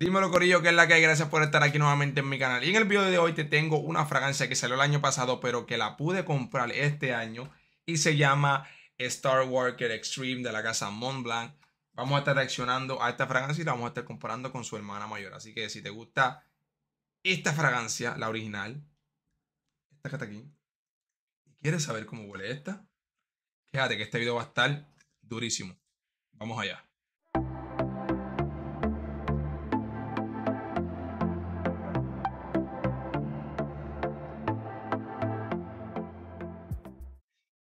Dímelo Corillo, que es la que hay, gracias por estar aquí nuevamente en mi canal. Y en el video de hoy te tengo una fragancia que salió el año pasado, pero que la pude comprar este año y se llama Star Walker Extreme de la casa Montblanc. Vamos a estar reaccionando a esta fragancia y la vamos a estar comparando con su hermana mayor. Así que si te gusta esta fragancia, la original, esta que está aquí, y quieres saber cómo huele esta, fíjate que este video va a estar durísimo. Vamos allá.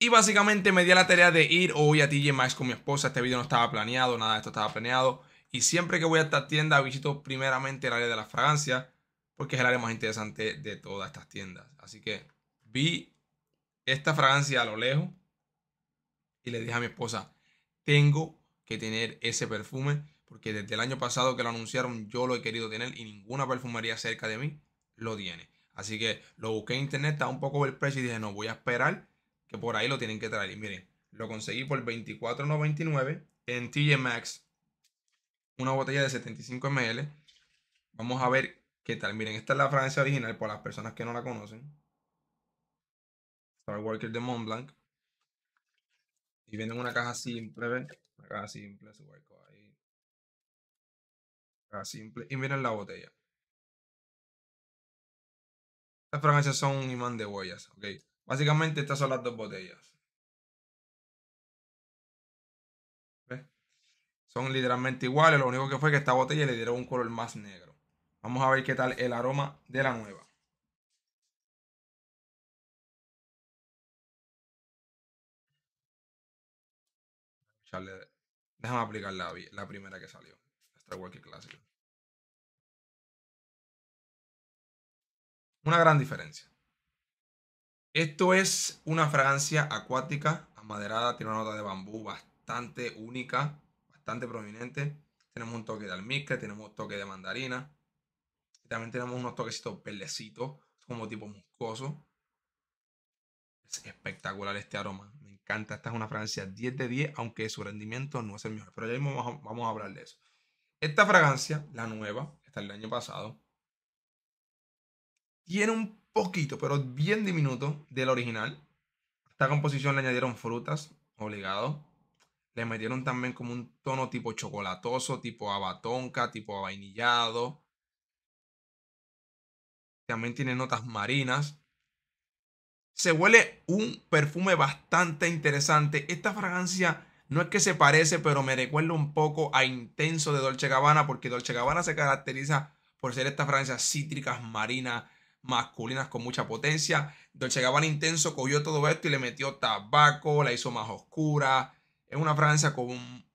Y básicamente me di la tarea de ir hoy a TJ Maxx con mi esposa. Este video no estaba planeado, nada de esto estaba planeado. Y siempre que voy a esta tienda visito primeramente el área de las fragancias, porque es el área más interesante de todas estas tiendas. Así que vi esta fragancia a lo lejos y le dije a mi esposa, tengo que tener ese perfume, porque desde el año pasado que lo anunciaron yo lo he querido tener y ninguna perfumería cerca de mí lo tiene. Así que lo busqué en internet, estaba un poco el precio y dije, no, voy a esperar que por ahí lo tienen que traer. Y miren, lo conseguí por $24.99 en TJ Maxx. Una botella de 75 ml. Vamos a ver qué tal. Miren, esta es la fragancia original por las personas que no la conocen. Star Walker de Montblanc Y vienen una caja simple, Una caja simple, su hueco ahí. Caja simple. Y miren la botella. Estas fragancias son un imán de huellas, ¿ok? Básicamente estas son las dos botellas. Son literalmente iguales, lo único que fue que esta botella le dieron un color más negro. Vamos a ver qué tal el aroma de la nueva. Déjame aplicar la, primera que salió. igual que clásica. Una gran diferencia. Esto es una fragancia acuática, amaderada, tiene una nota de bambú bastante única, bastante prominente. Tenemos un toque de almizcle, tenemos un toque de mandarina. También tenemos unos toquecitos perlecitos, como tipo muscoso. Es espectacular este aroma, me encanta. Esta es una fragancia 10 de 10, aunque su rendimiento no es el mejor. Pero ya mismo vamos a, vamos a hablar de eso. Esta fragancia, la nueva, está el año pasado, tiene un poquito, pero bien diminuto del original. A esta composición le añadieron frutas, obligado. Le metieron también como un tono tipo chocolatoso, tipo abatonca, tipo vainillado. También tiene notas marinas. Se huele un perfume bastante interesante. Esta fragancia no es que se parece, pero me recuerda un poco a Intenso de Dolce Gabbana, porque Dolce Gabbana se caracteriza por ser estas fragancias cítricas, marinas, masculinas con mucha potencia. Dolce Gabbana Intenso cogió todo esto y le metió tabaco, la hizo más oscura. Es una fragancia con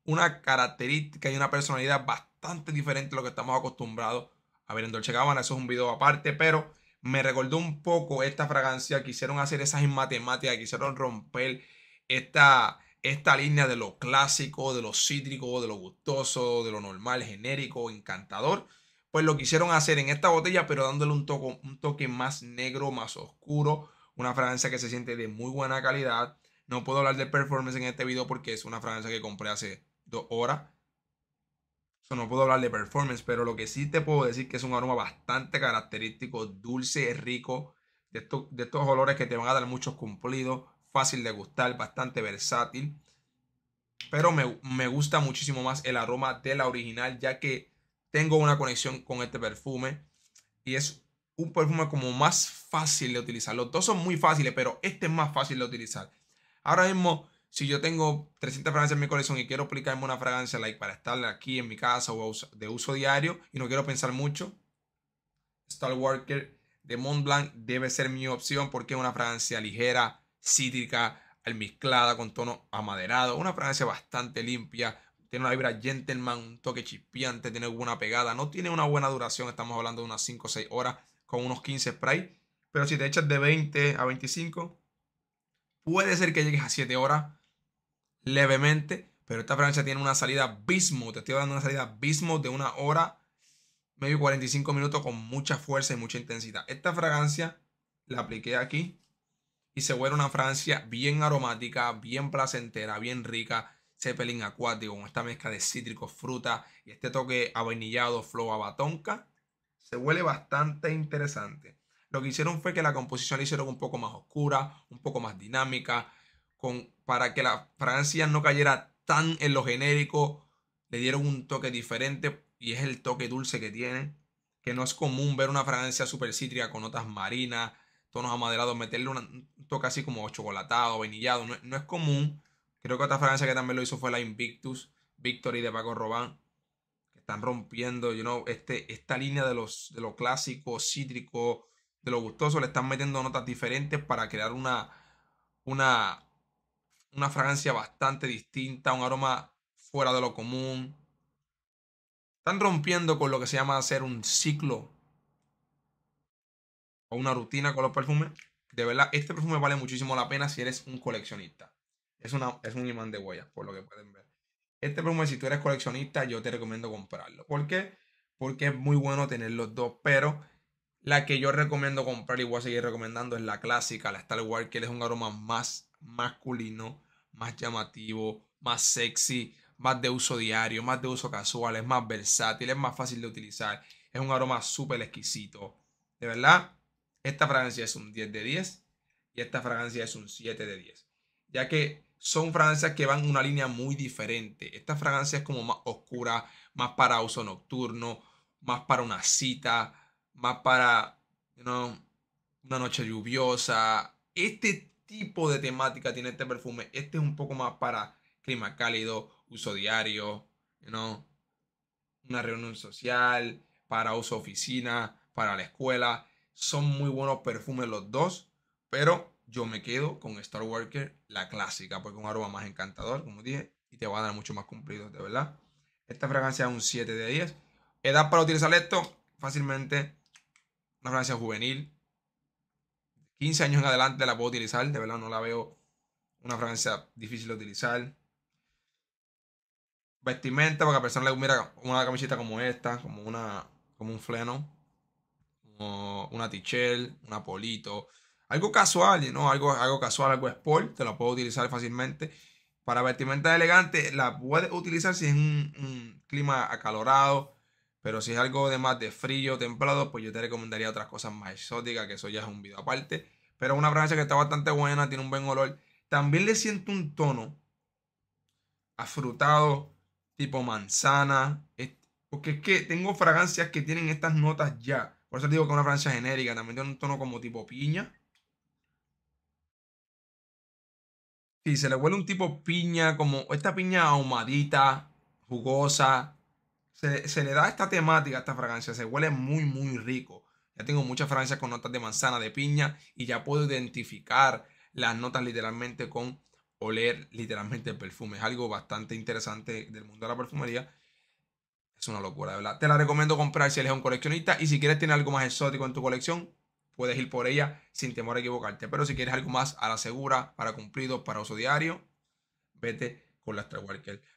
una característica y una personalidad bastante diferente a lo que estamos acostumbrados a ver en Dolce Gabbana. Eso es un video aparte, pero me recordó un poco esta fragancia. Quisieron hacer esas matemáticas, quisieron romper esta, esta línea de lo clásico, de lo cítrico, de lo gustoso, de lo normal, genérico, encantador pues lo quisieron hacer en esta botella, pero dándole un, un toque más negro, más oscuro, una fragancia que se siente de muy buena calidad. No puedo hablar de performance en este video porque es una fragancia que compré hace dos horas. eso no puedo hablar de performance, pero lo que sí te puedo decir que es un aroma bastante característico, dulce, rico, de estos, de olores que te van a dar muchos cumplidos, fácil de gustar, bastante versátil. Pero me, me gusta muchísimo más el aroma de la original, ya que tengo una conexión con este perfume y es un perfume como más fácil de utilizar. Los dos son muy fáciles, pero este es más fácil de utilizar. Ahora mismo, si yo tengo 300 fragancias en mi colección y quiero aplicarme una fragancia like para estar aquí en mi casa o de uso diario y no quiero pensar mucho, Star Worker de Mont debe ser mi opción porque es una fragancia ligera, cítrica, almizclada con tono amaderado, una fragancia bastante limpia, tiene una vibra gentleman, un toque chispeante, tiene buena pegada, no tiene una buena duración, estamos hablando de unas 5 o 6 horas con unos 15 sprays, pero si te echas de 20 a 25, puede ser que llegues a 7 horas levemente, pero esta fragancia tiene una salida bismo te estoy dando una salida abismo de una hora, medio 45 minutos con mucha fuerza y mucha intensidad. Esta fragancia la apliqué aquí y se vuelve una fragancia bien aromática, bien placentera, bien rica Zeppelin acuático con esta mezcla de cítricos, fruta y este toque avenillado, flow a batonca. Se huele bastante interesante. Lo que hicieron fue que la composición la hicieron un poco más oscura, un poco más dinámica, con, para que la fragancia no cayera tan en lo genérico. Le dieron un toque diferente y es el toque dulce que tiene. Que no es común ver una fragancia super cítrica con notas marinas, tonos amaderados, meterle un toque así como chocolatado, avenillado. no es común Creo que otra fragancia que también lo hizo fue la Invictus Victory de Paco Robán. Que están rompiendo, you know, este, esta línea de, los, de lo clásico, cítrico, de lo gustoso. Le están metiendo notas diferentes para crear una, una, una fragancia bastante distinta, un aroma fuera de lo común. Están rompiendo con lo que se llama hacer un ciclo o una rutina con los perfumes. De verdad, este perfume vale muchísimo la pena si eres un coleccionista. Es, un imán de huellas, por lo que pueden ver. Este perfume, si tú eres coleccionista, yo te recomiendo comprarlo. ¿Por qué? Porque es muy bueno tener los dos, pero la que yo recomiendo comprar y voy a seguir recomendando es la clásica, la Stalwart, que es un aroma más masculino, más llamativo, más sexy, más de uso diario, más de uso casual, es más versátil, es más fácil de utilizar. Es un aroma súper exquisito. De verdad, esta fragancia es un 10 de 10 y esta fragancia es un 7 de 10. Ya que son fragancias que van una línea muy diferente. Esta fragancia es como más oscura, más para uso nocturno, más para una cita, más para una noche lluviosa. Este tipo de temática tiene este perfume. Este es un poco más para clima cálido, uso diario, una reunión social, para uso oficina, para la escuela. Son muy buenos perfumes los dos, pero yo me quedo con Star Worker, la clásica, porque es un aroma más encantador, como dije, y te va a dar mucho más cumplido, de verdad. Esta fragancia es un 7 de 10. Edad para utilizar esto, fácilmente, una fragancia juvenil. 15 años en adelante la puedo utilizar, de verdad no la veo una fragancia difícil de utilizar. Vestimenta, para a persona le mira una camiseta como esta, como una como un fleno, como una tichel, una polito, algo casual, ¿no? Algo, algo casual, algo sport, te la puedo utilizar fácilmente. Para vestimenta elegante, la puedes utilizar si es un, clima acalorado, pero si es algo de más de frío, templado, pues yo te recomendaría otras cosas más exóticas, que eso ya es un video aparte. Pero una fragancia que está bastante buena, tiene un buen olor. También le siento un tono afrutado, tipo manzana. Porque es que tengo fragancias que tienen estas notas ya. Por eso digo que es una fragancia genérica. También tiene un tono como tipo piña. Sí, se le huele un tipo piña, como esta piña ahumadita, jugosa. Se, le da esta temática a esta fragancia, se huele muy, muy rico. Ya tengo muchas fragancias con notas de manzana, de piña, y ya puedo identificar las notas literalmente con oler literalmente el perfume. Es algo bastante interesante del mundo de la perfumería. Es una locura, ¿verdad? Te la recomiendo comprar si eres un coleccionista y si quieres tener algo más exótico en tu colección, puedes ir por ella sin temor a equivocarte. Pero si quieres algo más a la segura, para cumplido, para uso diario, vete con la Star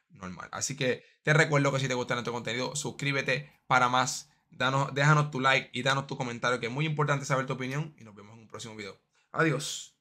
normal. Así que te recuerdo que si te gusta nuestro contenido, suscríbete para más. Danos, déjanos tu like y danos tu comentario, que es muy importante saber tu opinión. Y nos vemos en un próximo video. Adiós.